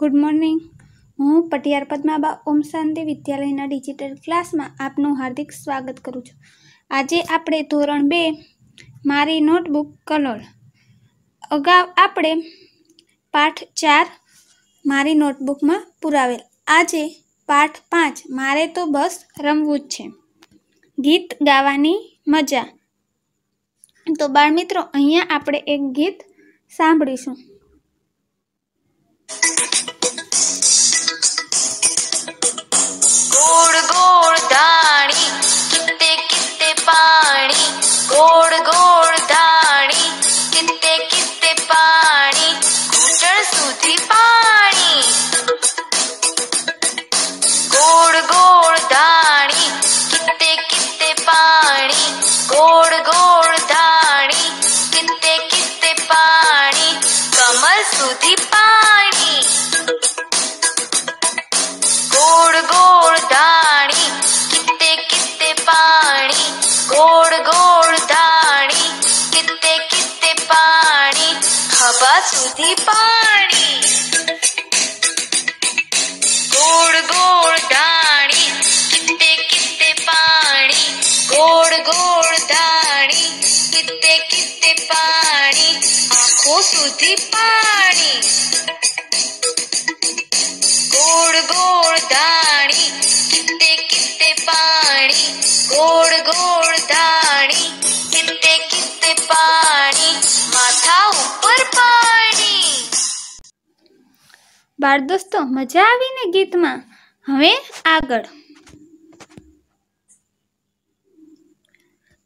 good morning હું પટિયાર પદ્માબા ઓમ શાંતિ વિદ્યાલયના digital ક્લાસમાં આપનું હાર્દિક સ્વાગત કરું છું આજે આપણે ધોરણ બે મારી નોટબુક કલોલ અગાઉ આપણે પાઠ ચાર મારી નોટબુકમાં પુરાવેલ આજે પાઠ પાંચ મારે તો બસ રમવું જ છે ગીત ગાવાની મજા તો બાળમિત્રો અહીંયા આપણે એક ગીત સાંભળીશું गोड़ दाढ़ी किते किते पानी गोड़ गोड़ दाढ़ी किते किते पानी घूटण सुधी पानी સુધી પાણી ગોળ ગોળ ધાણી કિતે કિતે પાણી ગોળ ગોળ ધાણી કિતે કિતે પાણી માથા ઉપર પાણી બાળ દોસ્તો મજા આવીને ગીતમાં હવે આગળ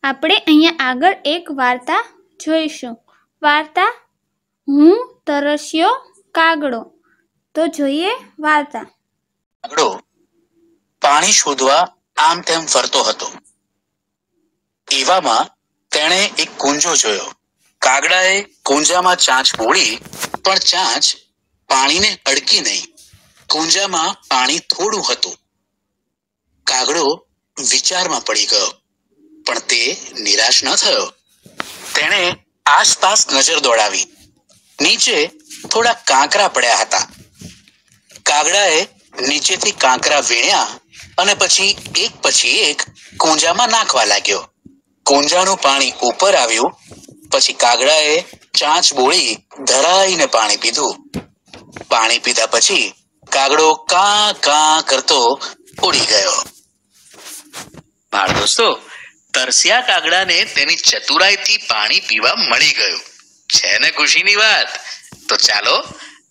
આપણે અહીંયા આગળ એક વાર્તા જોઈશું વાર્તા હું તરસ્યો કાગડો તો જોઈએ વાર્તા કાગડો પાણી શોધવા આમ તેમ ફરતો હતો એવામાં તેણે એક કુંજો જોયો કાગડાએ કુંજામાં ચાંચ બોળી પણ ચાંચ પાણીને અડકી નહીં કુંજામાં પાણી થોડું હતું કાગડો વિચારમાં પડી ગયો પણ તે નિરાશ ન થયો તેણે આસપાસ નજર દોડાવી નીચે થોડા કાંકરા પડ્યા હતા કાગડાએ નીચેથી કાંકરા વીણ્યા અને પછી એક પછી એક કુંજામાં નાખવા લાગ્યો કુંજાનું પાણી ઉપર આવ્યું પછી કાગડાએ ચાંચ બોળી ધરાઈને પાણી પીધું પાણી પીધા પછી કાગડો કા કા કરતો ઉડી ગયો માર દોસ્તો તરસ્યા કાગડાને તેની ચતુરાઈથી પાણી પીવા મળી ગયું છે ને ખુશીની વાત તો ચાલો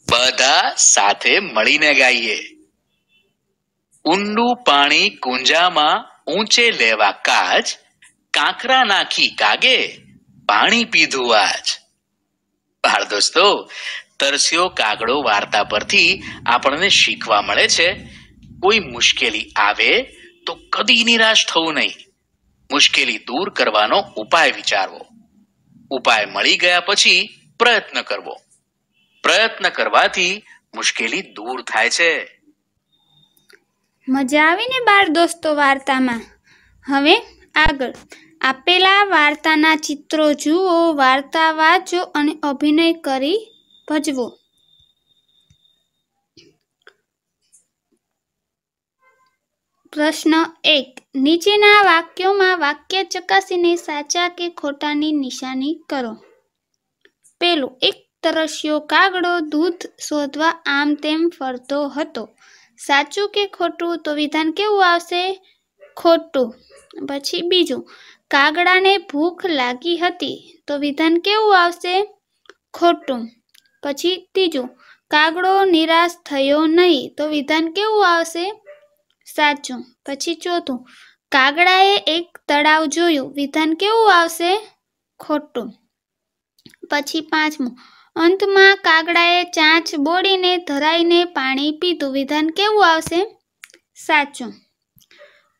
બધા સાથે મળીને ગાઈએ ઊંડું પાણી કુંજામાં ઊંચે લેવા કાચ કાંકરા નાખી કાગે પાણી પીધું આજ બાળ દોસ્તો તરસ્યો કાગડો વાર્તા પરથી આપણને શીખવા મળે છે કોઈ મુશ્કેલી આવે તો કદી નિરાશ થવું નહીં મુશ્કેલી દૂર કરવાનો ઉપાય વિચારવો ઉપાય મળી ગયા પછી પ્રયત્ન કરવો પ્રયત્ન કરવાથી મુશ્કેલી દૂર થાય છે મજા આવીને બાળ દોસ્તો વાર્તામાં હવે આગળ આપેલા વાર્તાના ચિત્રો જુઓ વાર્તા વાંચો અને અભિનય કરી ભજવો પ્રશ્ન એક નીચેના વાક્યોમાં વાક્ય ચકાસીને સાચા કે ખોટાની નિશાની કરો પેલું એક તરસ્યો કાગડો દૂધ શોધવા આમ તેમ ફરતો હતો સાચું કે ખોટું તો વિધાન કેવું આવશે ખોટું પછી બીજું કાગડાને ભૂખ લાગી હતી તો વિધાન કેવું આવશે ખોટું પછી ત્રીજું કાગડો નિરાશ થયો નહીં તો વિધાન કેવું આવશે સાચું પછી ચોથું કાગડાએ એક તળાવ જોયું વિધાન કેવું આવશે ખોટું પછી પાંચમું અંતમાં કાગડાએ ચાંચ બોળીને ધરાઈને પાણી પીધું વિધાન કેવું આવશે સાચું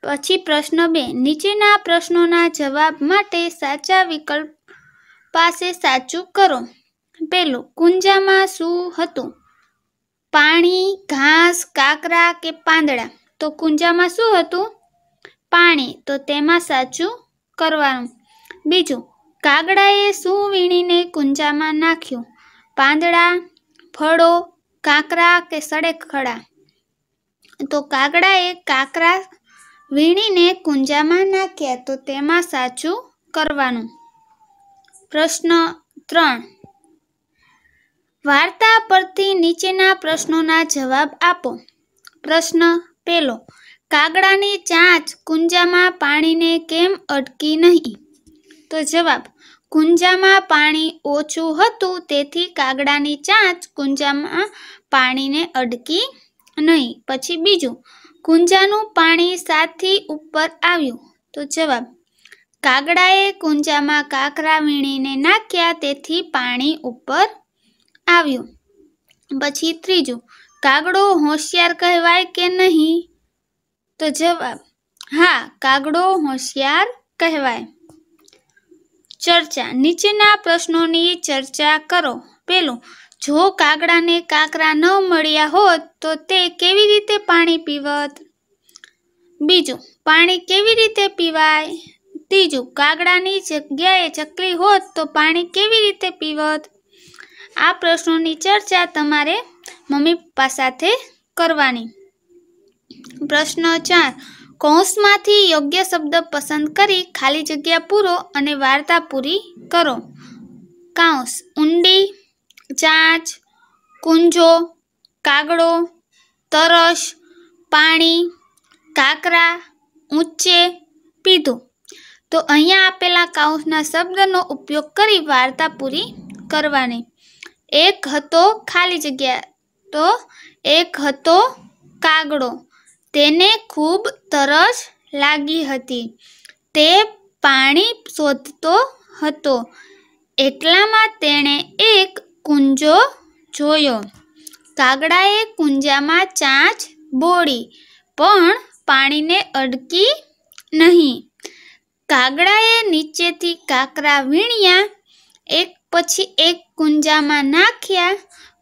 પછી પ્રશ્ન બે નીચેના પ્રશ્નોના જવાબ માટે સાચા વિકલ્પ પાસે સાચું કરો પહેલું કુંજામાં શું હતું પાણી ઘાસ કાકરા કે પાંદડા તો કુંજામાં શું હતું પાણી તો તેમાં સાચું કરવાનું બીજું કાગડાએ શું વીણીને કુંજામાં નાખ્યું પાંદડા ફળો કાંકરા કે સડેખડા તો કાગડાએ કાંકરા વીણીને કુંજામાં નાખ્યા તો તેમાં સાચું કરવાનું પ્રશ્ન ત્રણ વાર્તા પરથી નીચેના પ્રશ્નોના જવાબ આપો પ્રશ્ન પહેલો કાગડાની ચાંચ કુંજામાં પાણીને કેમ અટકી નહીં તો જવાબ કુંજામાં પાણી ઓછું હતું તેથી કાગડાની ચાંચ કુંજામાં પાણીને અડકી નહીં પછી બીજું કુંજાનું પાણી સાથી ઉપર આવ્યું તો જવાબ કાગડાએ કુંજામાં કાકરા વીણીને નાખ્યા તેથી પાણી ઉપર આવ્યું પછી ત્રીજું કાગડો હોશિયાર કહેવાય કે નહીં તો જવાબ હા કાગડો હોશિયાર કહેવાય ચર્ચા નીચેના પ્રશ્નોની ચર્ચા કરો પેલું જો કાગડાને કાકરા ન મળ્યા હોત તો તે કેવી રીતે પાણી પીવત બીજું પાણી કેવી રીતે પીવાય ત્રીજું કાગડાની જગ્યાએ ચકલી હોત તો પાણી કેવી રીતે પીવત આ પ્રશ્નોની ચર્ચા તમારે મમ્મી પપ્પા સાથે કરવાની પ્રશ્ન ચાર કૌંસમાંથી યોગ્ય શબ્દ પસંદ કરી ખાલી જગ્યા પૂરો અને વાર્તા પૂરી કરો કાંસ ઊંડી ચાંચ કુંજો કાગડો તરસ પાણી કાકરા ઊંચે પીધું તો અહીંયા આપેલા કાઉન્સના શબ્દનો ઉપયોગ કરી વાર્તા પૂરી કરવાની એક હતો ખાલી જગ્યા તો એક હતો કાગડો તેને ખૂબ તરસ લાગી હતી તે પાણી શોધતો હતો એટલામાં તેણે એક કુંજો જોયો કાગડાએ કુંજામાં ચાંચ બોળી પણ પાણીને અડકી નહીં કાગડાએ નીચેથી કાકરા વીણ્યા એક પછી એક કુંજામાં નાખ્યા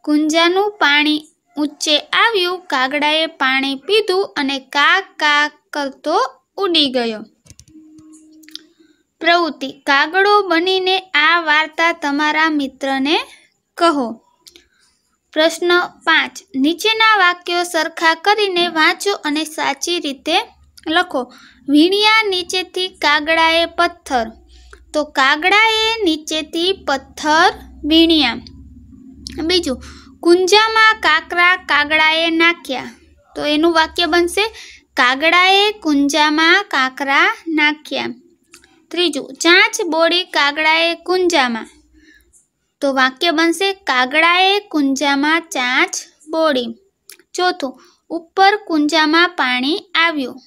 કુંજાનું પાણી ઊંચે આવ્યું કાગડાએ પાણી પીધું અને કા કા કરતો ઉડી ગયો પ્રવૃત્તિ કાગડો બનીને આ વાર્તા તમારા મિત્રને કહો પ્રશ્ન પાંચ નીચેના વાક્યો સરખા કરીને વાંચો અને સાચી રીતે લખો વીણ્યા નીચેથી કાગડાએ પથ્થર તો કાગડાએ નીચેથી પથ્થર વીણ્યા બીજું કુંજામાં કાકરા કાગડાએ નાખ્યા તો એનું વાક્ય બનશે કાગડાએ કુંજામાં કાકરા નાખ્યા ત્રીજું ચાંચ બોડી કાગડાએ કુંજામાં તો વાક્ય બનશે કાગડાએ કુંજામાં ચાંચ બોળી ચોથું ઉપર કુંજામાં પાણી આવ્યું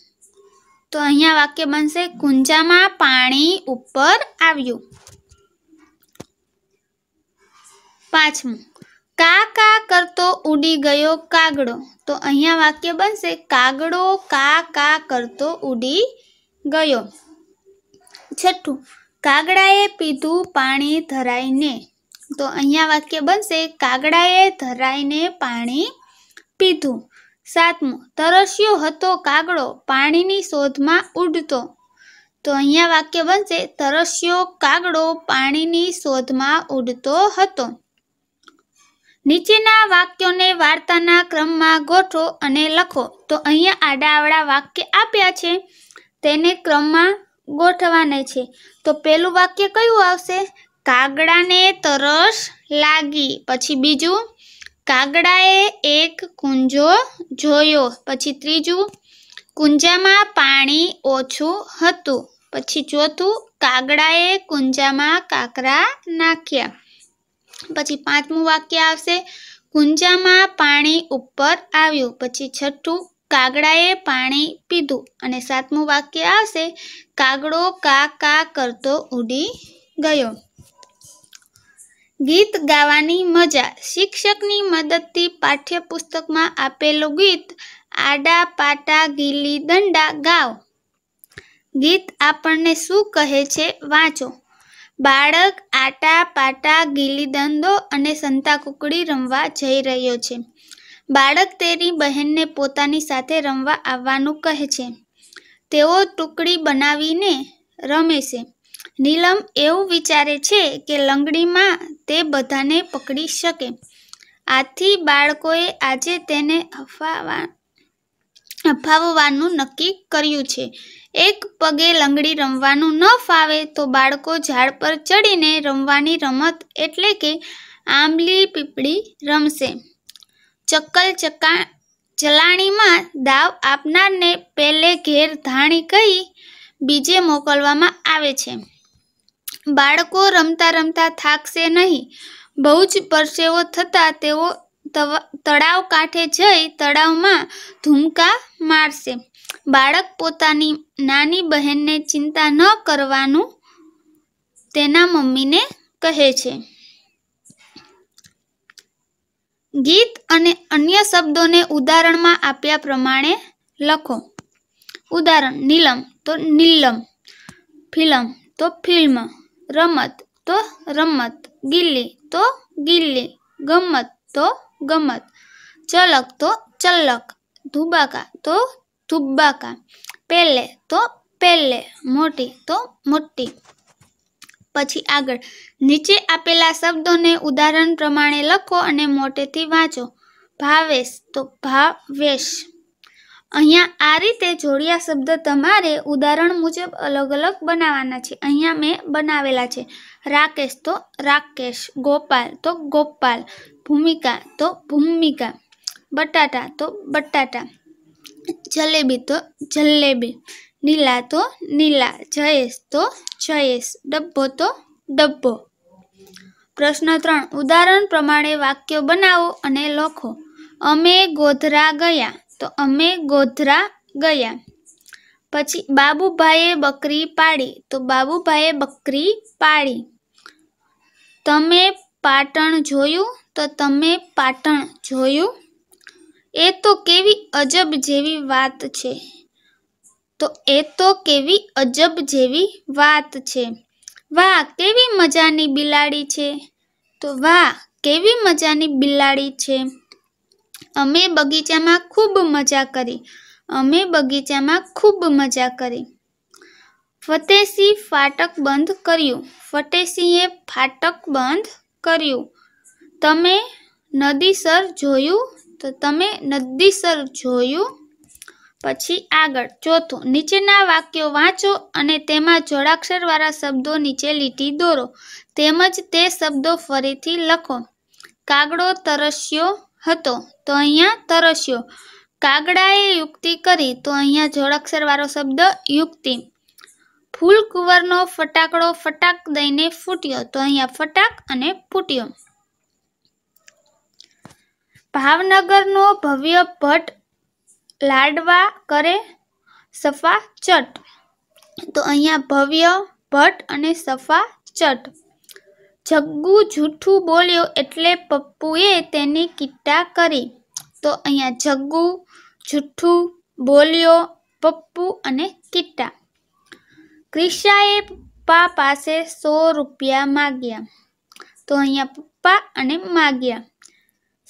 તો અહીંયા વાક્ય બનશે કુંજામાં પાણી ઉપર આવ્યું પાંચમું કા કા કરતો ઉડી ગયો કાગડો તો અહીંયા વાક્ય બનશે કાગડો કા કા કરતો ઉડી ગયો છઠ્ઠું કાગડાએ પીધું પાણી ધરાઈને તો અહીંયા વાક્ય બનશે કાગડાએ ધરાઈને પાણી પીધું સાતમું તરસ્યો હતો કાગડો પાણીની શોધમાં ઉડતો તો અહીંયા વાક્ય બનશે તરસ્યો કાગડો પાણીની શોધમાં ઉડતો હતો નીચેના વાક્યોને વાર્તાના ક્રમમાં ગોઠો અને લખો તો અહીંયા આડાઆવડા વાક્ય આપ્યા છે તેને ક્રમમાં ગોઠવાને છે તો પહેલું વાક્ય કયું આવશે કાગડાને તરસ લાગી પછી બીજું કાગડાએ એક કુંજો જોયો પછી ત્રીજું કુંજામાં પાણી ઓછું હતું પછી ચોથું કાગડાએ કુંજામાં કાકરા નાખ્યા પછી પાંચમું વાક્ય આવશે કુંજામાં પાણી ઉપર આવ્યું પછી છઠ્ઠું કાગડાએ પાણી પીધું અને સાતમું વાક્ય આવશે કાગડો કા કા કરતો ઉડી ગયો ગીત ગાવાની મજા શિક્ષકની મદદથી પાઠ્યપુસ્તકમાં આપેલું ગીત આડા પાટા ગીલી દંડા ગાઓ ગીત આપણને શું કહે છે વાંચો બાળક આટા પાટા ગીલી ગીલીદંડો અને સંતા કુકડી રમવા જઈ રહ્યો છે બાળક તેની બહેનને પોતાની સાથે રમવા આવવાનું કહે છે તેઓ ટુકડી બનાવીને રમે છે નીલમ એવું વિચારે છે કે લંગડીમાં તે બધાને પકડી શકે આથી બાળકોએ આજે તેને અફવા અપાવવાનું નક્કી કર્યું છે એક પગે લંગડી રમવાનું ન ફાવે તો બાળકો ઝાડ પર ચડીને રમવાની રમત એટલે કે આંબલી પીપળી રમશે ચક્કલ ચકા ચલાણીમાં દાવ આપનારને પહેલે ઘેર ધાણી કહી બીજે મોકલવામાં આવે છે બાળકો રમતા રમતા થાકશે નહીં બહુ જ પરસેવો થતાં તેઓ તળાવ કાંઠે જઈ તળાવમાં ધૂમકા મારશે બાળક પોતાની નાની બહેનને ચિંતા ન કરવાનું તેના મમ્મીને કહે છે ગીત અને અન્ય શબ્દોને ઉદાહરણમાં આપ્યા પ્રમાણે લખો ઉદાહરણ નીલમ તો નીલમ ફિલ્મ તો ફિલ્મ રમત તો રમત ગિલ્લી તો ગિલ્લી ગમત તો ગમત ચલક તો ચલક ધુબાકા તો ધુબાકા પેલે તો પેલે મોટી તો મોટી પછી આગળ નીચે આપેલા શબ્દોને ઉદાહરણ પ્રમાણે લખો અને મોટેથી વાંચો ભાવેશ તો ભાવેશ અહીંયા આ રીતે જોડિયા શબ્દ તમારે ઉદાહરણ મુજબ અલગ અલગ બનાવવાના છે અહીંયા મેં બનાવેલા છે રાકેશ તો રાકેશ ગોપાલ તો ગોપાલ ભૂમિકા તો ભૂમિકા બટાટા તો બટાટા જલેબી તો જલેબી નીલા તો નીલા જયેશ તો જયેશ ડબ્બો તો ડબ્બો પ્રશ્ન ત્રણ ઉદાહરણ પ્રમાણે વાક્યો બનાવો અને લખો અમે ગોધરા ગયા તો અમે ગોધરા ગયા પછી બાબુભાઈએ બકરી પાડી તો બાબુભાઈએ બકરી પાડી તમે પાટણ જોયું તો તમે પાટણ જોયું એ તો કેવી અજબ જેવી વાત છે તો એ તો કેવી અજબ જેવી વાત છે વાહ કેવી મજાની બિલાડી છે તો વાહ કેવી મજાની બિલાડી છે અમે બગીચામાં ખૂબ મજા કરી અમે બગીચામાં ખૂબ મજા કરી ફતેસિંહ ફાટક બંધ કર્યું ફતેસિંહે ફાટક બંધ કર્યું તમે નદીસર જોયું તો તમે નદીસર જોયું પછી આગળ ચોથું નીચેના વાક્યો વાંચો અને તેમાં જોડાક્ષરવાળા શબ્દો નીચે લીટી દોરો તેમજ તે શબ્દો ફરીથી લખો કાગડો તરસ્યો હતો તો અહીંયા તરસ્યો કાગડાએ યુક્તિ કરી તો અહીંયા જોડાક્ષરવાળો શબ્દ યુક્તિ ફૂલ કુંવરનો ફટાકડો ફટાક દઈને ફૂટ્યો તો અહીંયા ફટાક અને ફૂટ્યો ભાવનગરનો ભવ્ય ભટ્ટ લાડવા કરે સફા ચટ તો અહીંયા ભવ્ય ભટ્ટ અને સફા ચટ જગ્ગુ જૂઠું બોલ્યો એટલે પપ્પુએ તેની કિટ્ટા કરી તો અહીંયા જગ્ગુ જૂઠું બોલ્યો પપ્પુ અને કિટ્ટા ક્રિશાએ પપ્પા પાસે સો રૂપિયા માગ્યા તો અહીંયા પપ્પા અને માગ્યા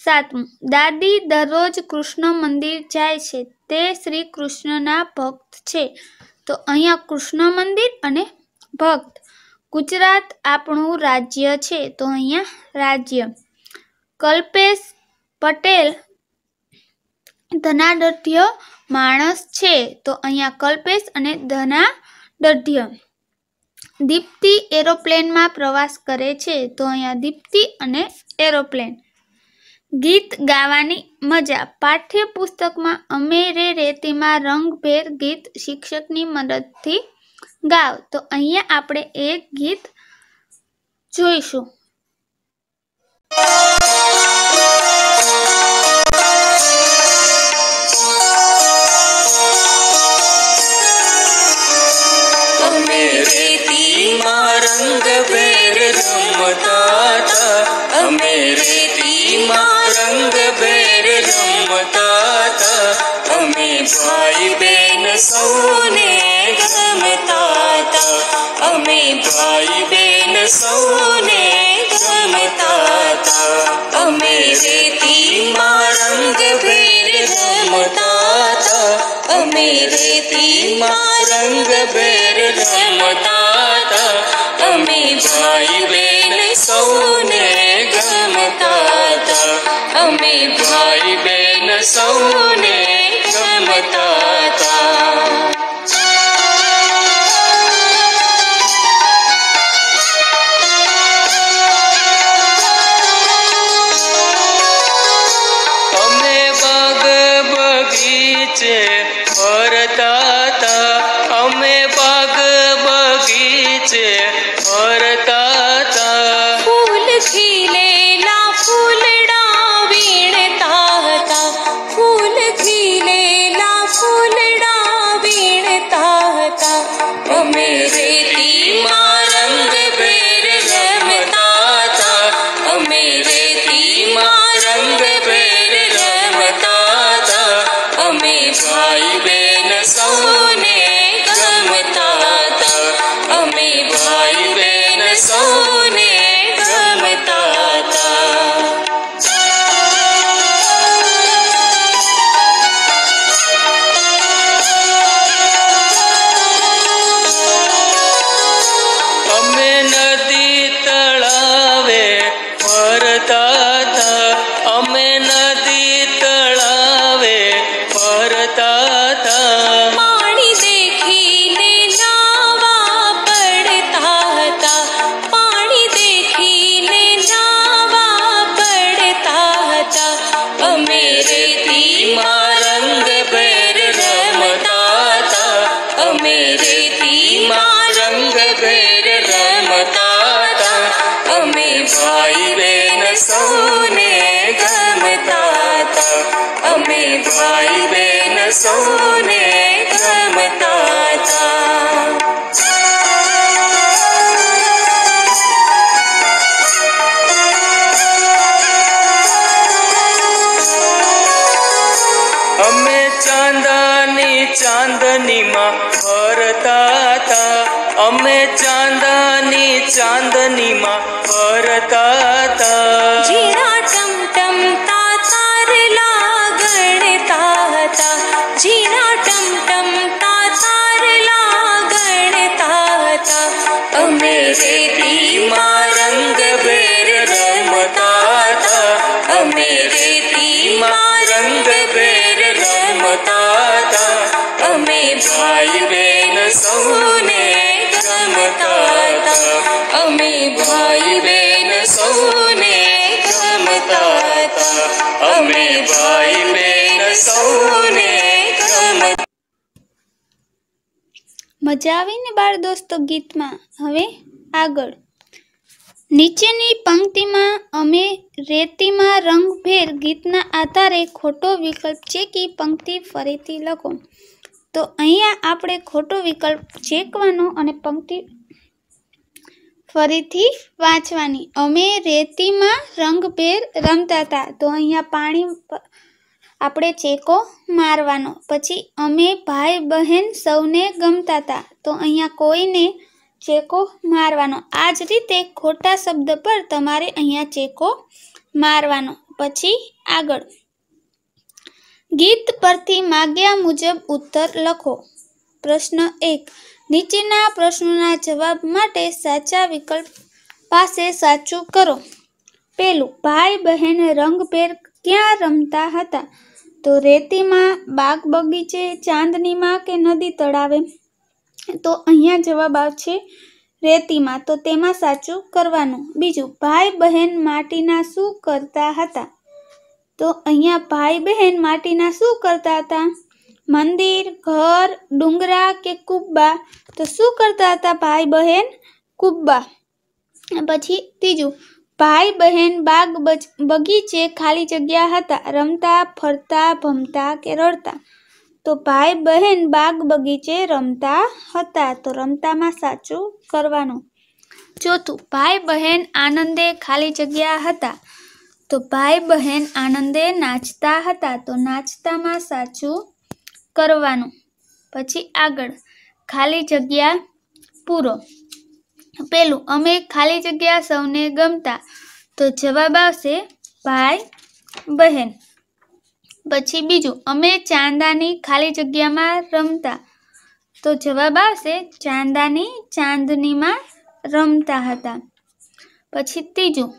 સાતમું દાદી દરરોજ કૃષ્ણ મંદિર જાય છે તે શ્રી કૃષ્ણના ભક્ત છે તો અહીંયા કૃષ્ણ મંદિર અને ભક્ત ગુજરાત આપણું રાજ્ય છે તો અહીંયા રાજ્ય કલ્પેશ પટેલ ધનાદઢ્ય માણસ છે તો અહીંયા કલ્પેશ અને ધનાદઢ્ય દીપ્તિ એરોપ્લેનમાં પ્રવાસ કરે છે તો અહીંયા દીપ્તિ અને એરોપ્લેન ગીત ગાવાની મજા પાઠ્યપુસ્તકમાં અમે રે રે રંગભેર ગીત શિક્ષકની મદદથી ગાવ તો અહીંયા આપણે એક ગીત જોઈશું રંગ રમતા અમે રેતીમાં रंग बेर रमताता अमी भाई बेन सोने गमताता अमी भाई बेन सोने गमताता अमी रेती माँ रंग बेर रमताता अमी रेती माँ रंग बेर रमताता अमी भाई बेन सोने गमताता बहन सौने क्षमता Baby સૌને ગમતા અમે ચાંદાની ચાંદનીમાં ફરતા હતા અમે ચાંદાની ચાંદનીમાં ફરતા અમે ભાઈ બેન સૌને ગમતા અમે ભાઈ બેન સૌને ગમતા અમે ભાઈ બેન સૌને મજા આવીને ને બાળ દોસ્તો ગીતમાં હવે આગળ નીચેની પંક્તિમાં અમે રેતીમાં રંગભેર ગીતના આધારે ખોટો વિકલ્પ છે કે પંક્તિ ફરીથી લખો તો અહીંયા આપણે ખોટો વિકલ્પ ચેકવાનો અને પંક્તિ ફરીથી વાંચવાની અમે રેતીમાં રંગભેર રમતા હતા તો અહીંયા પાણી આપણે ચેકો મારવાનો પછી અમે ભાઈ બહેન સૌને ગમતા હતા તો અહીંયા કોઈને ચેકો મારવાનો આ જ રીતે ખોટા શબ્દ પર તમારે અહીંયા ચેકો મારવાનો પછી આગળ ગીત પરથી માગ્યા મુજબ ઉત્તર લખો પ્રશ્ન એક નીચેના પ્રશ્નોના જવાબ માટે સાચા વિકલ્પ પાસે સાચું કરો પેલું ભાઈ બહેન રંગભેર ક્યાં રમતા હતા તો રેતીમાં બાગ બગીચે ચાંદનીમાં કે નદી તળાવે તો અહીંયા જવાબ આવશે રેતીમાં તો તેમાં સાચું કરવાનું બીજું ભાઈ બહેન માટીના શું કરતા હતા તો અહીંયા ભાઈ બહેન માટીના શું કરતા હતા મંદિર ઘર ડુંગરા કે કુબ્બા તો શું કરતા હતા ભાઈ બહેન કુબ્બા પછી ત્રીજું ભાઈ બહેન બાગ બગીચે ખાલી જગ્યા હતા રમતા ફરતા ભમતા કે રડતા તો ભાઈ બહેન બાગ બગીચે રમતા હતા તો રમતામાં સાચું કરવાનું ચોથું ભાઈ બહેન આનંદે ખાલી જગ્યા હતા તો ભાઈ બહેન આનંદે નાચતા હતા તો નાચતામાં સાચું કરવાનું પછી આગળ ખાલી જગ્યા પૂરો પેલું અમે ખાલી જગ્યા સૌને ગમતા તો જવાબ આવશે ભાઈ બહેન પછી બીજું અમે ચાંદાની ખાલી જગ્યામાં રમતા તો જવાબ આવશે ચાંદાની ચાંદનીમાં રમતા હતા પછી ત્રીજું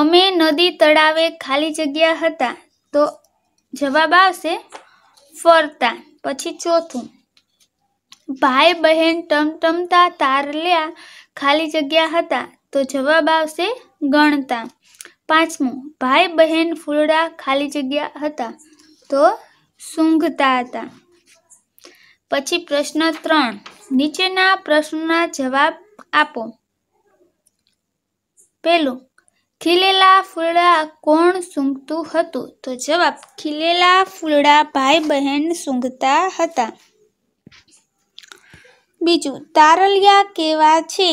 અમે નદી તળાવે ખાલી જગ્યા હતા તો જવાબ આવશે ફરતા પછી ચોથું ભાઈ બહેન ટમટમતા તારલ્યા ખાલી જગ્યા હતા તો જવાબ આવશે ગણતા પાંચમું ભાઈ બહેન ફૂલડા ખાલી જગ્યા હતા તો સૂંઘતા હતા પછી પ્રશ્ન ત્રણ નીચેના પ્રશ્નના જવાબ આપો પહેલું ખીલેલા ફૂલડા કોણ સૂંઘતું હતું તો જવાબ ખીલેલા ફૂલડા ભાઈ બહેન સૂંઘતા હતા બીજું તારલિયા કેવા છે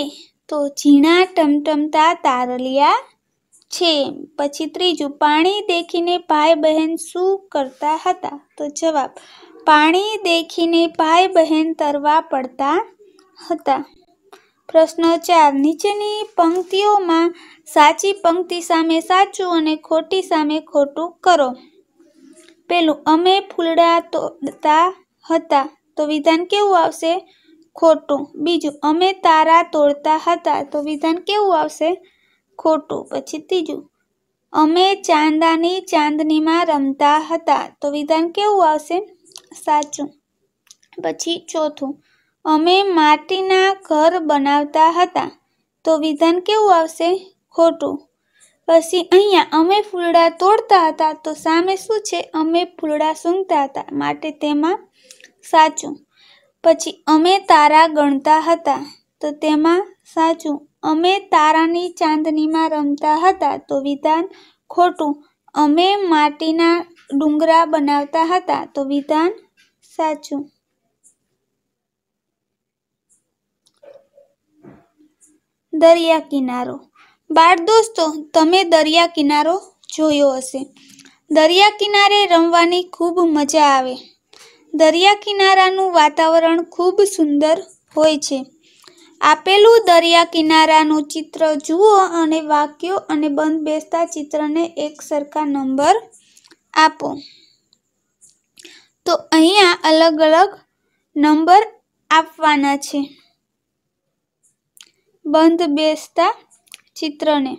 તો ઝીણા ટમટમતા તારલિયા છે પછી ત્રીજું પાણી દેખીને ભાઈ બહેન શું કરતા હતા તો જવાબ પાણી દેખીને ભાઈ બહેન તરવા પડતા હતા પ્રશ્ન ચાર નીચેની પંક્તિઓમાં સાચી પંક્તિ સામે સાચું અને ખોટી સામે ખોટું કરો પેલું અમે ફૂલડા તોડતા હતા તો વિધાન કેવું આવશે ખોટું બીજું અમે તારા તોડતા હતા તો વિધાન કેવું આવશે ખોટું પછી ત્રીજું અમે ચાંદાની ચાંદનીમાં રમતા હતા તો વિધાન કેવું આવશે સાચું પછી ચોથું અમે માટીના ઘર બનાવતા હતા તો વિધાન કેવું આવશે ખોટું પછી અહીંયા અમે ફૂલડા તોડતા હતા તો સામે શું છે અમે ફૂલડા સૂંઘતા હતા માટે તેમાં સાચું પછી અમે તારા ગણતા હતા તો તેમાં સાચું અમે તારાની ચાંદનીમાં રમતા હતા તો વિધાન ખોટું અમે માટીના ડુંગરા બનાવતા હતા તો વિધાન સાચું દરિયા કિનારો બાળ દોસ્તો તમે દરિયા કિનારો જોયો હશે દરિયા કિનારે રમવાની ખૂબ મજા આવે દરિયા કિનારાનું વાતાવરણ ખૂબ સુંદર હોય છે આપેલું દરિયા કિનારાનું ચિત્ર જુઓ અને વાક્યો અને બંધ બેસતા ચિત્રને એક સરખા નંબર આપો તો અહીંયા અલગ અલગ નંબર આપવાના છે બંધ બેસતા ચિત્રને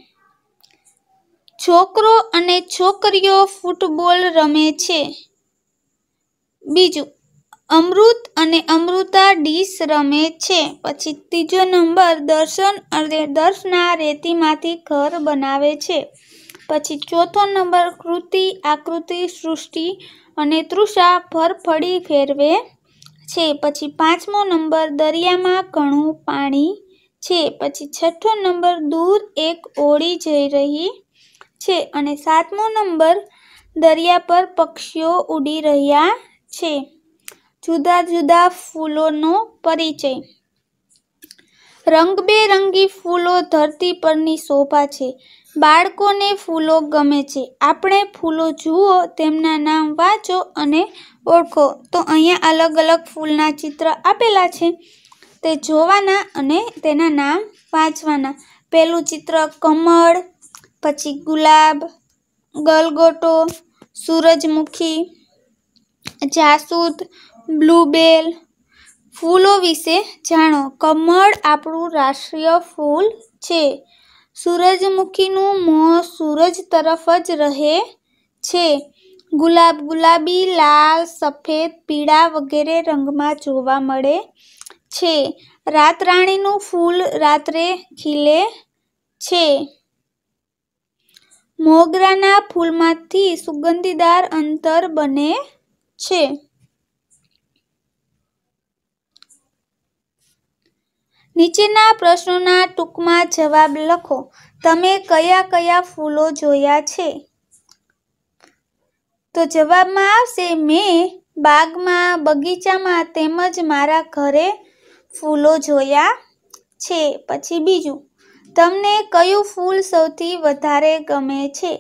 છોકરો અને છોકરીઓ ફૂટબોલ રમે છે બીજું અમૃત અને અમૃતા ડીશ રમે છે પછી ત્રીજો નંબર દર્શન અને દર્શના રેતીમાંથી ઘર બનાવે છે પછી ચોથો નંબર કૃતિ આકૃતિ સૃષ્ટિ અને તૃષા ફરફડી ફેરવે છે પછી પાંચમો નંબર દરિયામાં ઘણું પાણી છે પછી છઠ્ઠો નંબર દૂર એક ઓળી જઈ રહી છે અને સાતમો નંબર દરિયા પર પક્ષીઓ ઉડી રહ્યા છે જુદા જુદા ફૂલોનો પરિચય રંગબેરંગી ફૂલો ધરતી પરની શોભા છે બાળકોને ફૂલો ગમે છે આપણે ફૂલો જુઓ તેમના નામ વાંચો અને ઓળખો તો અહીંયા અલગ અલગ ફૂલના ચિત્ર આપેલા છે તે જોવાના અને તેના નામ વાંચવાના પહેલું ચિત્ર કમળ પછી ગુલાબ ગલગોટો સૂરજમુખી જાસૂદ બ્લુબેલ ફૂલો વિશે જાણો કમળ આપણું રાષ્ટ્રીય ફૂલ છે સૂરજમુખીનું મોં સૂરજ તરફ જ રહે છે ગુલાબ ગુલાબી લાલ સફેદ પીળા વગેરે રંગમાં જોવા મળે છે રાતરાણીનું ફૂલ રાત્રે ખીલે છે મોગરાના ફૂલમાંથી સુગંધીદાર અંતર બને છે નીચેના પ્રશ્નોના ટૂંકમાં જવાબ લખો તમે કયા કયા ફૂલો જોયા છે તો જવાબમાં આવશે મેં બાગમાં બગીચામાં તેમજ મારા ઘરે ફૂલો જોયા છે પછી બીજું તમને કયું ફૂલ સૌથી વધારે ગમે છે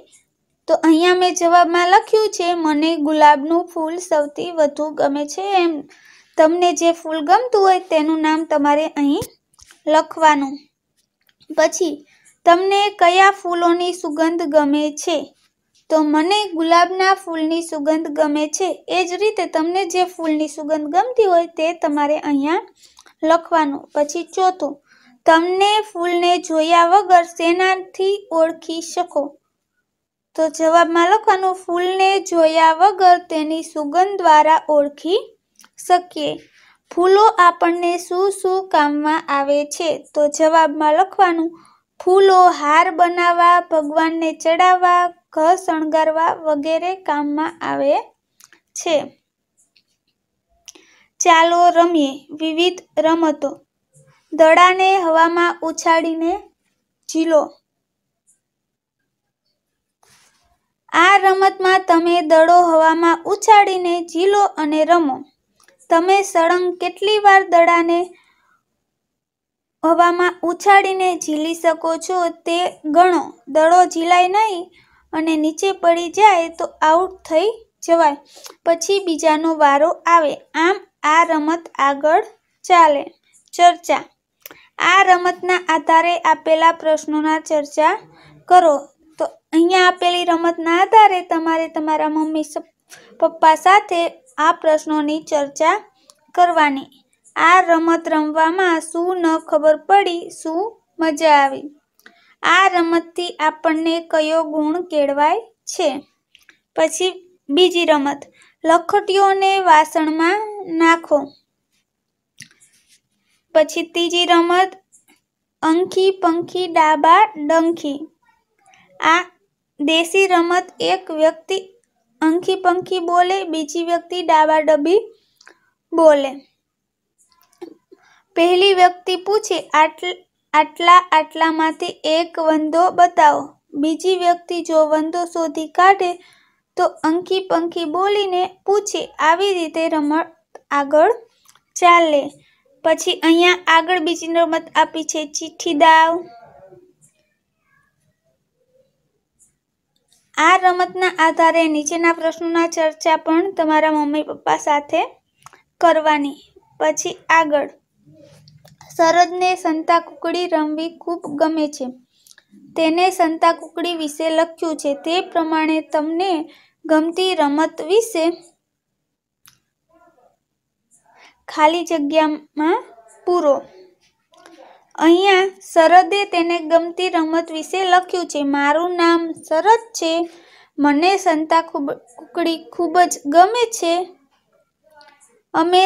તો અહીંયા મેં જવાબમાં લખ્યું છે મને ગુલાબનું ફૂલ સૌથી વધુ ગમે છે એમ તમને જે ફૂલ ગમતું હોય તેનું નામ તમારે અહીં લખવાનું પછી તમને કયા ફૂલોની સુગંધ ગમે છે તો મને ગુલાબના ફૂલની સુગંધ ગમે છે એ જ રીતે તમને જે ફૂલની સુગંધ ગમતી હોય તે તમારે અહીંયા લખવાનું પછી ચોથું તમને ફૂલને જોયા વગર શેનાથી ઓળખી શકો તો જવાબમાં લખવાનું ફૂલને જોયા વગર તેની સુગંધ દ્વારા ઓળખી શકીએ ફૂલો આપણને શું શું કામમાં આવે છે તો જવાબમાં લખવાનું ફૂલો હાર બનાવવા ભગવાનને ચડાવવા ઘ શણગારવા વગેરે કામમાં આવે છે ચાલો રમીએ વિવિધ રમતો દડાને હવામાં ઉછાળીને ઝીલો આ રમતમાં તમે દડો હવામાં ઉછાળીને ઝીલો અને રમો તમે સળંગ કેટલી વાર દડાને હવામાં ઉછાળીને ઝીલી શકો છો તે ગણો દડો ઝીલાય નહીં અને નીચે પડી જાય તો આઉટ થઈ જવાય પછી બીજાનો વારો આવે આમ આ રમત આગળ ચાલે ચર્ચા આ રમતના આધારે આપેલા પ્રશ્નોના ચર્ચા કરો તો અહીંયા આપેલી રમતના આધારે તમારે તમારા મમ્મી પપ્પા સાથે આ પ્રશ્નોની ચર્ચા કરવાની આ રમત રમવામાં શું ન ખબર પડી શું મજા આવી આ રમતથી આપણને કયો ગુણ કેળવાય છે પછી બીજી રમત લખોટીઓને વાસણમાં નાખો પછી ત્રીજી રમત અંખી પંખી ડાબા ડંખી આ દેશી રમત એક વ્યક્તિ અંખી પંખી બોલે બીજી વ્યક્તિ ડાબા ડબી બોલે પહેલી વ્યક્તિ પૂછે આટલા આટલામાંથી એક વંદો બતાવો બીજી વ્યક્તિ જો વંદો શોધી કાઢે તો અંકી પંખી બોલીને પૂછી આવી રીતે રમત આગળ ચાલે પછી અહીંયા આગળ બીજી રમત આપી છે ચિઠ્ઠી દાવ આ રમતના આધારે નીચેના પ્રશ્નોના ચર્ચા પણ તમારા મમ્મી પપ્પા સાથે કરવાની પછી આગળ શરદને સંતા કુકડી રમવી ખૂબ ગમે છે તેને સંતા કુકડી વિશે લખ્યું છે તે પ્રમાણે તમને ગમતી રમત વિશે ખાલી જગ્યામાં પૂરો અહીંયા શરદે તેને ગમતી રમત વિશે લખ્યું છે મારું નામ શરદ છે મને સંતા ખૂબ કુકડી ખૂબ જ ગમે છે અમે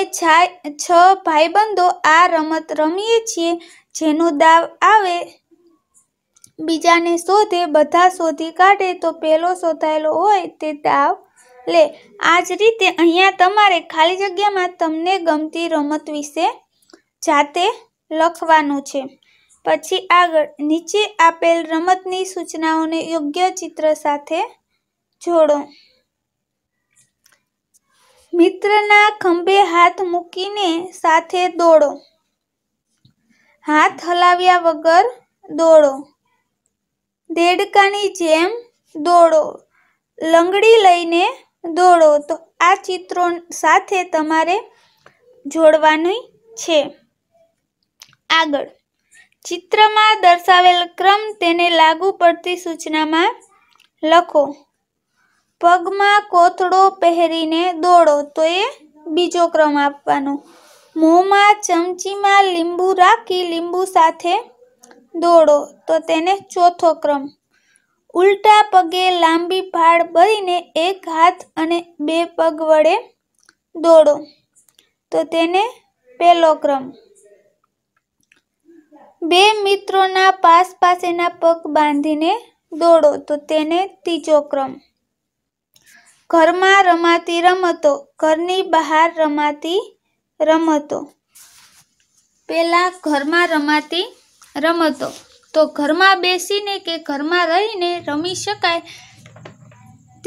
છ ભાઈબંધો આ રમત રમીએ છીએ જેનો દાવ આવે બીજાને શોધે બધા શોધી કાઢે તો પહેલો શોધાયેલો હોય તે દાવ લે આ જ રીતે અહીંયા તમારે ખાલી જગ્યામાં તમને ગમતી રમત વિશે જાતે લખવાનું છે પછી આગળ નીચે આપેલ રમતની સૂચનાઓને યોગ્ય ચિત્ર સાથે જોડો મિત્રના ખંભે હાથ મૂકીને સાથે દોડો હાથ હલાવ્યા વગર દોડો દેડકાની જેમ દોડો લંગડી લઈને દોડો તો આ ચિત્રો સાથે તમારે જોડવાની છે આગળ ચિત્રમાં દર્શાવેલ ક્રમ તેને લાગુ પડતી સૂચનામાં લખો પગમાં કોથળો પહેરીને દોડો તો એ બીજો ક્રમ આપવાનો મોંમાં ચમચીમાં લીંબુ રાખી લીંબુ સાથે દોડો તો તેને ચોથો ક્રમ ઉલટા પગે લાંબી ભાડ ભરીને એક હાથ અને બે પગ વડે દોડો તો તેને પહેલો ક્રમ બે મિત્રોના પાસ પાસેના પગ બાંધીને દોડો તો તેને ત્રીજો ક્રમ ઘરમાં રમાતી રમતો ઘરની બહાર રમાતી રમતો પહેલાં ઘરમાં રમાતી રમતો તો ઘરમાં બેસીને કે ઘરમાં રહીને રમી શકાય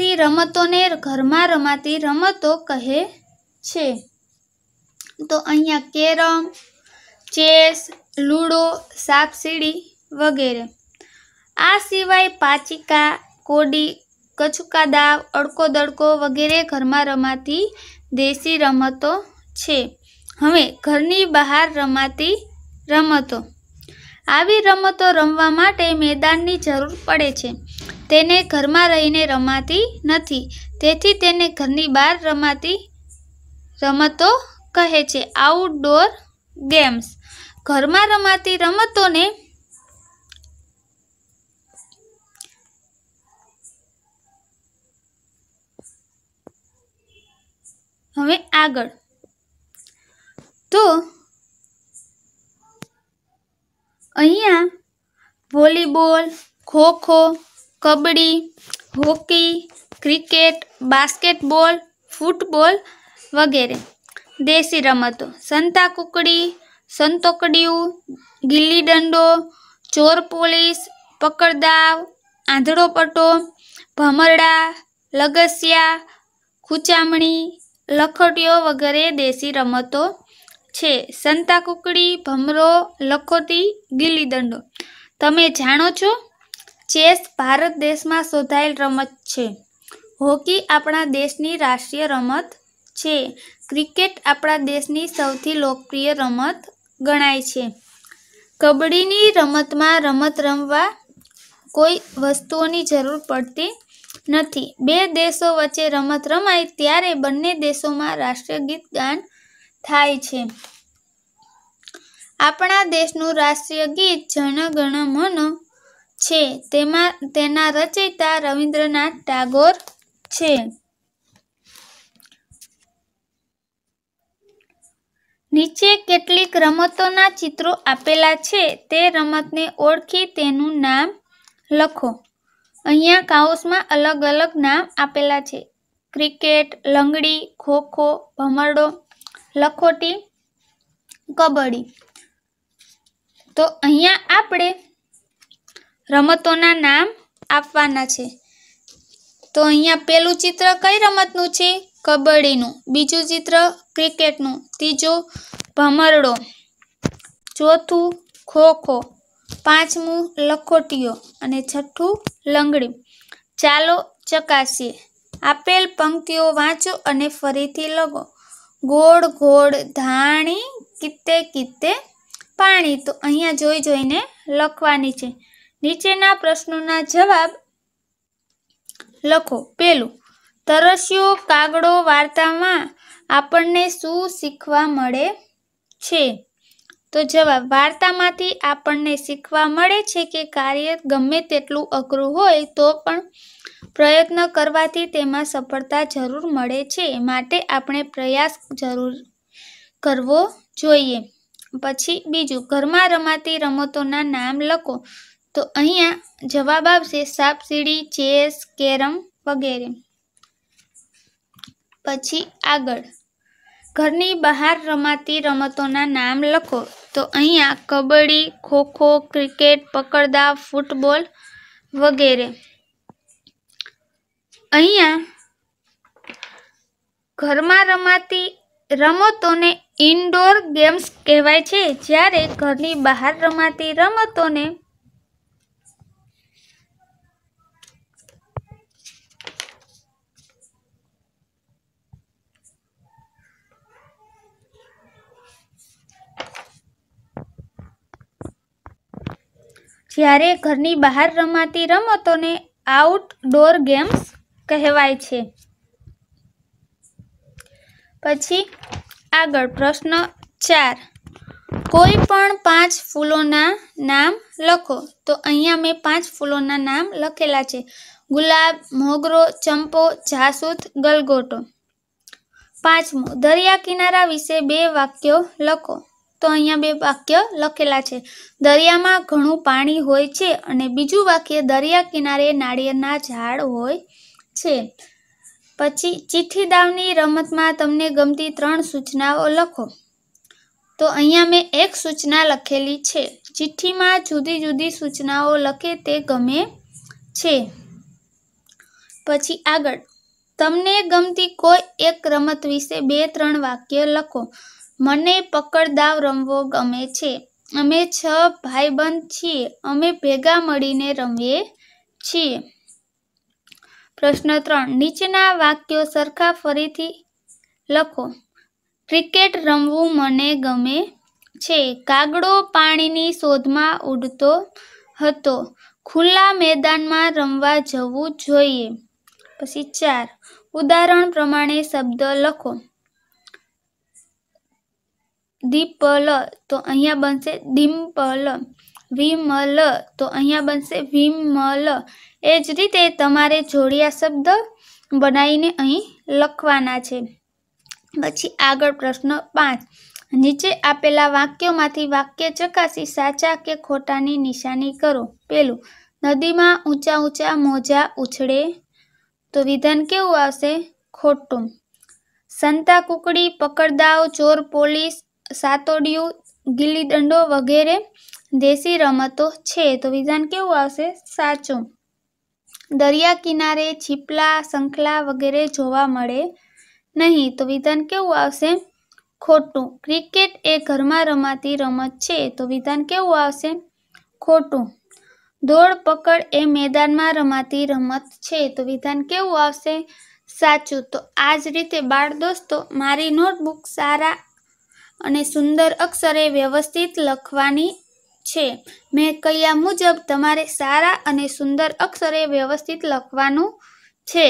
તે રમતોને ઘરમાં રમાતી રમતો કહે છે તો અહીંયા કેરમ ચેસ લૂડો સાપસીડી વગેરે આ સિવાય પાચિકા કોડી કચુકા દાવ અડકો દડકો વગેરે ઘરમાં રમાતી દેશી રમતો છે હવે ઘરની બહાર રમાતી રમતો આવી રમતો રમવા માટે મેદાનની જરૂર પડે છે તેને ઘરમાં રહીને રમાતી નથી તેથી તેને ઘરની બહાર રમાતી રમતો કહે છે આઉટડોર ગેમ્સ ઘરમાં રમાતી રમતોને હવે આગળ તો અહીંયા volleyball kho kho kabaddi hockey cricket basketball football વગેરે દેશી રમતો સંતા કુકડી સંતોકડિયું ગિલ્લી દંડો ચોર પોલીસ પકડદાવ આંધળો પટો ભમરડા લગસિયા ખૂચામણી લખોટીઓ વગેરે દેશી રમતો છે સંતા કુકડી ભમરો લખોટી ગિલ્લી દંડો તમે જાણો છો ચેસ ભારત દેશમાં શોધાયેલ રમત છે હોકી આપણા દેશની રાષ્ટ્રીય રમત છે ક્રિકેટ આપણા દેશની સૌથી લોકપ્રિય રમત ગણાય છે કબડ્ડીની રમતમાં રમત રમવા કોઈ વસ્તુઓની જરૂર પડતી નથી બે દેશો વચ્ચે રમત રમાય ત્યારે બંને દેશોમાં રાષ્ટ્રીય ગીત ગાન થાય છે આપણા દેશનું રાષ્ટ્રીય ગીત જનગણ મન છે તેમાં તેના રચયિતા રવિન્દ્રનાથ ટાગોર છે નીચે કેટલીક રમતોના ચિત્રો આપેલા છે તે રમતને ઓળખી તેનું નામ લખો અહીંયા કાઉસમાં અલગ અલગ નામ આપેલા છે ક્રિકેટ લંગડી ખોખો ભમરડો લખોટી કબડ્ડી તો અહીંયા આપણે રમતોના નામ આપવાના છે તો અહીંયા પહેલું ચિત્ર કઈ રમતનું છે કબડ્ડીનું બીજું ચિત્ર ક્રિકેટનું ત્રીજું ભમરડો ચોથું ખો ખો પાંચમું લખોટીઓ અને છઠ્ઠું લંગડી ચાલો ચકાસીએ આપેલ પંક્તિઓ વાંચો અને ફરીથી લગો ગોળ ગોળ ધાણી કિતે કિતે પાણી તો અહીંયા જોઈ જોઈને લખવાની છે નીચેના પ્રશ્નોના જવાબ લખો પેલું તરસ્યો કાગડો વાર્તામાં આપણને શું શીખવા મળે છે તો જવાબ વાર્તામાંથી આપણને શીખવા મળે છે કે કાર્ય ગમે તેટલું અઘરું હોય તો પણ પ્રયત્ન કરવાથી તેમાં સફળતા જરૂર મળે છે માટે આપણે પ્રયાસ જરૂર કરવો જોઈએ પછી બીજું ઘરમાં રમાતી રમતોના નામ લખો તો અહીંયા જવાબ આવશે સાપસીડી ચેસ કેરમ વગેરે પછી આગળ ઘરની બહાર રમાતી રમતોના નામ લખો તો અહીંયા કબડ્ડી ખોખો ક્રિકેટ પકડદા ફૂટબોલ વગેરે અહીંયા ઘરમાં રમાતી રમતોને ઇન્ડોર ગેમ્સ કહેવાય છે જ્યારે ઘરની બહાર રમાતી રમતોને જ્યારે ઘરની બહાર રમાતી રમતોને આઉટડોર ગેમ્સ કહેવાય છે પછી આગળ પ્રશ્ન ચાર કોઈ પણ પાંચ ફૂલોના નામ લખો તો અહીંયા મેં પાંચ ફૂલોના નામ લખેલા છે ગુલાબ મોગરો ચંપો જાસૂદ ગલગોટો પાંચમું દરિયા કિનારા વિશે બે વાક્યો લખો તો અહીંયા બે વાક્ય લખેલા છે દરિયામાં ઘણું પાણી હોય છે અને બીજું વાક્ય દરિયા કિનારે નાળિયેરના ઝાડ હોય છે પછી ચિઠ્ઠી રમતમાં તમને ગમતી ત્રણ સૂચનાઓ લખો તો અહીંયા મેં એક સૂચના લખેલી છે ચિઠ્ઠીમાં જુદી જુદી સૂચનાઓ લખે તે ગમે છે પછી આગળ તમને ગમતી કોઈ એક રમત વિશે બે ત્રણ વાક્ય લખો મને પકડદાવ રમવો ગમે છે અમે છ ભાઈબંધ છીએ અમે ભેગા મળીને રમીએ છીએ પ્રશ્ન ત્રણ નીચેના વાક્યો સરખા ફરીથી લખો ક્રિકેટ રમવું મને ગમે છે કાગડો પાણીની શોધમાં ઉડતો હતો ખુલ્લા મેદાનમાં રમવા જવું જોઈએ પછી ચાર ઉદાહરણ પ્રમાણે શબ્દ લખો દીપલ તો અહીંયા બનશે ડિમ્પલ વિમલ તો અહીંયા બનશે વિમલ એ જ રીતે તમારે જોડિયા શબ્દ બનાવીને અહીં લખવાના છે પછી આગળ પ્રશ્ન પાંચ નીચે આપેલા વાક્યોમાંથી વાક્ય ચકાસી સાચા કે ખોટાની નિશાની કરો પેલું નદીમાં ઊંચા ઊંચા મોજા ઉછળે તો વિધાન કેવું આવશે ખોટું સંતા કુકડી પકડદાવ ચોર પોલીસ સાતોડિયું ગીલી દંડો વગેરે દેશી રમતો છે તો વિધાન કેવું આવશે સાચું દરિયા કિનારે છીપલા સંખલા વગેરે જોવા મળે નહીં તો વિધાન કેવું આવશે ખોટું ક્રિકેટ એ ઘરમાં રમાતી રમત છે તો વિધાન કેવું આવશે ખોટું દોડ પકડ એ મેદાનમાં રમાતી રમત છે તો વિધાન કેવું આવશે સાચું તો આ જ રીતે બાળ દોસ્તો મારી નોટબુક સારા અને સુંદર અક્ષરે વ્યવસ્થિત લખવાની છે મેં કહ્યા મુજબ તમારે સારા અને સુંદર અક્ષરે વ્યવસ્થિત લખવાનું છે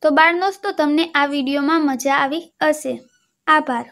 તો બાળ દોસ્તો તમને આ વિડીયોમાં મજા આવી હશે આભાર